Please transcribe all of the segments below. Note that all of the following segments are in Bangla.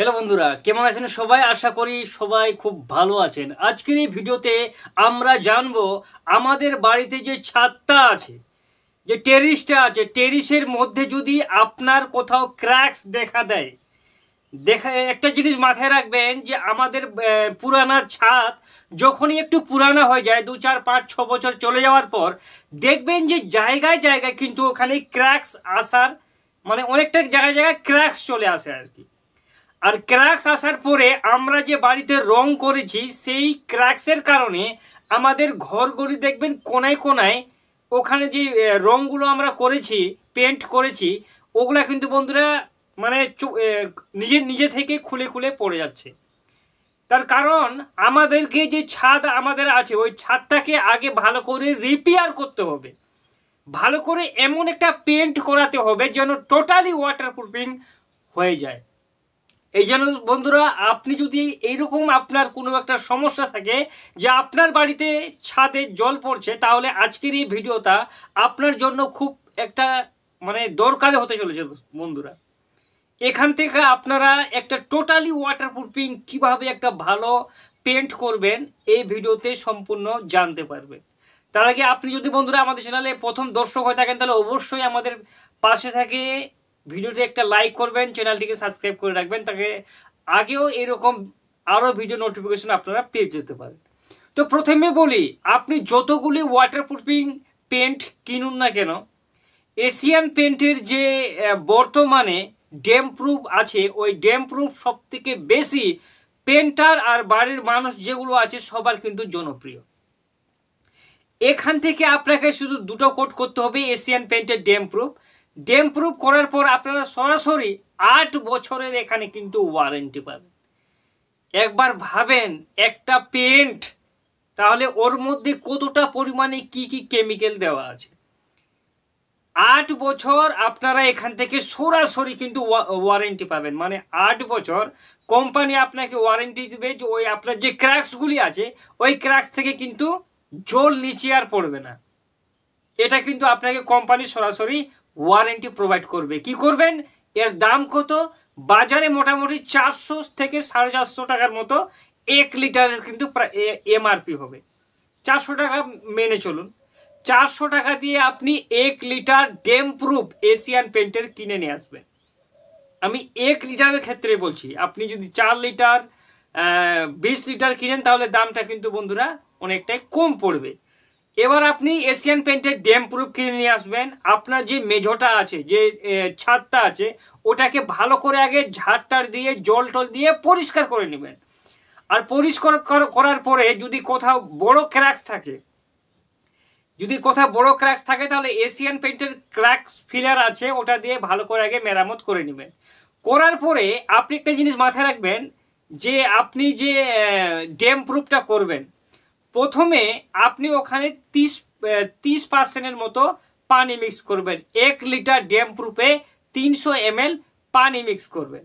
হ্যালো বন্ধুরা কেমন আছেন সবাই আশা করি সবাই খুব ভালো আছেন আজকের এই ভিডিওতে আমরা জানব আমাদের বাড়িতে যে ছাদটা আছে যে টেরিসটা আছে টেরিসের মধ্যে যদি আপনার কোথাও ক্র্যাক্স দেখা দেয় দেখা একটা জিনিস মাথায় রাখবেন যে আমাদের পুরানা ছাদ যখনই একটু পুরানা হয়ে যায় দু চার পাঁচ ছ বছর চলে যাওয়ার পর দেখবেন যে জায়গায় জায়গায় কিন্তু ওখানে ক্র্যাক্স আসার মানে অনেকটা জায়গায় জায়গায় ক্র্যাক্স চলে আসে আর কি আর ক্র্যাক্স আসার পরে আমরা যে বাড়িতে রং করেছি সেই ক্র্যাক্সের কারণে আমাদের ঘরগুলি দেখবেন কোনায় কোনায় ওখানে যে রঙগুলো আমরা করেছি পেন্ট করেছি ওগুলা কিন্তু বন্ধুরা মানে নিজে নিজে থেকে খুলে খুলে পড়ে যাচ্ছে তার কারণ আমাদেরকে যে ছাদ আমাদের আছে ওই ছাদটাকে আগে ভালো করে রিপেয়ার করতে হবে ভালো করে এমন একটা পেন্ট করাতে হবে যেন টোটালি ওয়াটারপ্রুফিং হয়ে যায় এই জন্য বন্ধুরা আপনি যদি এইরকম আপনার কোনো একটা সমস্যা থাকে যে আপনার বাড়িতে ছাদে জল পড়ছে তাহলে আজকের এই ভিডিওটা আপনার জন্য খুব একটা মানে দরকারে হতে চলেছে বন্ধুরা এখান থেকে আপনারা একটা টোটালি ওয়াটারপ্রুফিং কিভাবে একটা ভালো পেন্ট করবেন এই ভিডিওতে সম্পূর্ণ জানতে পারবেন তার আগে আপনি যদি বন্ধুরা আমাদের চ্যানেলে প্রথম দর্শক হয়ে থাকেন তাহলে অবশ্যই আমাদের পাশে থাকে ভিডিওটি একটা লাইক করবেন চ্যানেলটিকে সাবস্ক্রাইব করে রাখবেন তাকে আগেও এরকম আরও ভিডিও নোটিফিকেশন আপনারা পেয়ে যেতে পারেন তো প্রথমে বলি আপনি যতগুলি ওয়াটারপ্রুফিং পেন্ট কিনুন না কেন এশিয়ান পেন্টের যে বর্তমানে ড্যাম প্রুফ আছে ওই ড্যাম প্রুফ থেকে বেশি পেন্টার আর বাড়ির মানুষ যেগুলো আছে সবার কিন্তু জনপ্রিয় এখান থেকে আপনাকে শুধু দুটো কোট করতে হবে এশিয়ান পেন্টের ড্যাম প্রুফ ডেম প্রুফ করার পর আপনারা সরাসরি আট বছরের এখানে কিন্তু ওয়ারেন্টি পাবেন একবার ভাবেন একটা পেন্ট তাহলে ওর মধ্যে কতটা পরিমাণে কি কি কেমিক্যাল দেওয়া আছে আট বছর আপনারা এখান থেকে সরাসরি কিন্তু ওয়ারেন্টি পাবেন মানে আট বছর কোম্পানি আপনাকে ওয়ারেন্টি দেবে যে ওই আপনার যে ক্র্যাক্সগুলি আছে ওই ক্র্যাক্স থেকে কিন্তু জল নিচে আর পড়বে না এটা কিন্তু আপনাকে কোম্পানি সরাসরি ওয়ারেন্টি প্রোভাইড করবে কি করবেন এর দাম কত বাজারে মোটামুটি চারশো থেকে সাড়ে চারশো টাকার মতো এক লিটারের কিন্তু এমআরপি হবে চারশো টাকা মেনে চলুন চারশো টাকা দিয়ে আপনি এক লিটার ডেম প্রুফ এশিয়ান পেন্টের কিনে নিয়ে আসবেন আমি এক লিটারের ক্ষেত্রে বলছি আপনি যদি চার লিটার বিশ লিটার কিনেন তাহলে দামটা কিন্তু বন্ধুরা অনেকটাই কম পড়বে এবার আপনি এশিয়ান পেন্টের ড্যাম প্রুফ কিনে নিয়ে আসবেন আপনার যে মেঝোটা আছে যে ছাদটা আছে ওটাকে ভালো করে আগে ঝাড়টার দিয়ে জল টল দিয়ে পরিষ্কার করে নেবেন আর পরিষ্কার করার পরে যদি কোথাও বড় ক্র্যাক্স থাকে যদি কোথাও বড় ক্র্যাক্স থাকে তাহলে এশিয়ান পেন্টের ক্র্যাক্স ফিলার আছে ওটা দিয়ে ভালো করে আগে মেরামত করে নেবেন করার পরে আপনি একটা জিনিস মাথায় রাখবেন যে আপনি যে ড্যাম প্রুফটা করবেন প্রথমে আপনি ওখানে তিরিশ তিরিশ পার্সেন্টের মতো পানি মিক্স করবেন এক লিটার ড্যাম প্রুফে তিনশো এমএল পানি মিক্স করবেন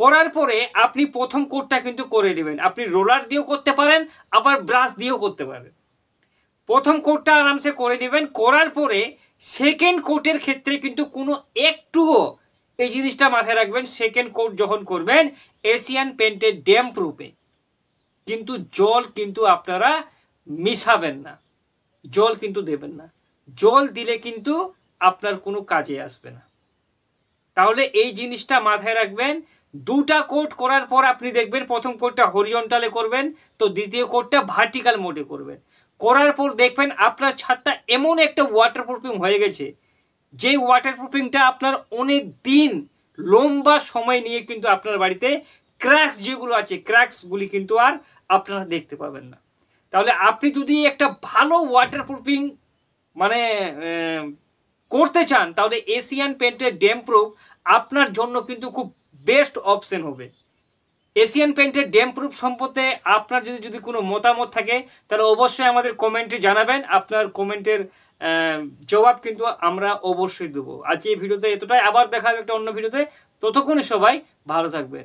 করার পরে আপনি প্রথম কোটটা কিন্তু করে নেবেন আপনি রোলার দিয়েও করতে পারেন আবার ব্রাশ দিয়েও করতে পারেন প্রথম কোটটা আরামসে করে নেবেন করার পরে সেকেন্ড কোটের ক্ষেত্রে কিন্তু কোনো একটুও এই জিনিসটা মাথায় রাখবেন সেকেন্ড কোট যখন করবেন এশিয়ান পেন্টের ড্যাম প্রুফে কিন্তু জল কিন্তু আপনারা মিশাবেন না জল কিন্তু দেবেন না জল দিলে কিন্তু আপনার কোনো কাজে আসবে না তাহলে এই জিনিসটা মাথায় রাখবেন দুটা কোট করার পর আপনি দেখবেন প্রথম কোটটা হরিয়ন্টালে করবেন তো দ্বিতীয় কোটটা ভার্টিক্যাল মোডে করবেন করার পর দেখবেন আপনার ছাদটা এমন একটা ওয়াটারপ্রুফিং হয়ে গেছে যে ওয়াটারপ্রুফিংটা আপনার অনেক দিন লম্বা সময় নিয়ে কিন্তু আপনার বাড়িতে ক্র্যাক্স যেগুলো আছে ক্র্যাক্সগুলি কিন্তু আর আপনারা দেখতে পাবেন না তাহলে আপনি যদি একটা ভালো ওয়াটারপ্রুফিং মানে করতে চান তাহলে এশিয়ান পেন্টের ড্যাম প্রুফ আপনার জন্য কিন্তু খুব বেস্ট অপশন হবে এশিয়ান পেন্টের ড্যাম প্রুফ সম্পর্কে আপনার যদি যদি কোনো মতামত থাকে তাহলে অবশ্যই আমাদের কমেন্টে জানাবেন আপনার কমেন্টের জবাব কিন্তু আমরা অবশ্যই দেবো আজ এই ভিডিওতে এতটাই আবার দেখা হবে একটা অন্য ভিডিওতে ততক্ষণে সবাই ভালো থাকবেন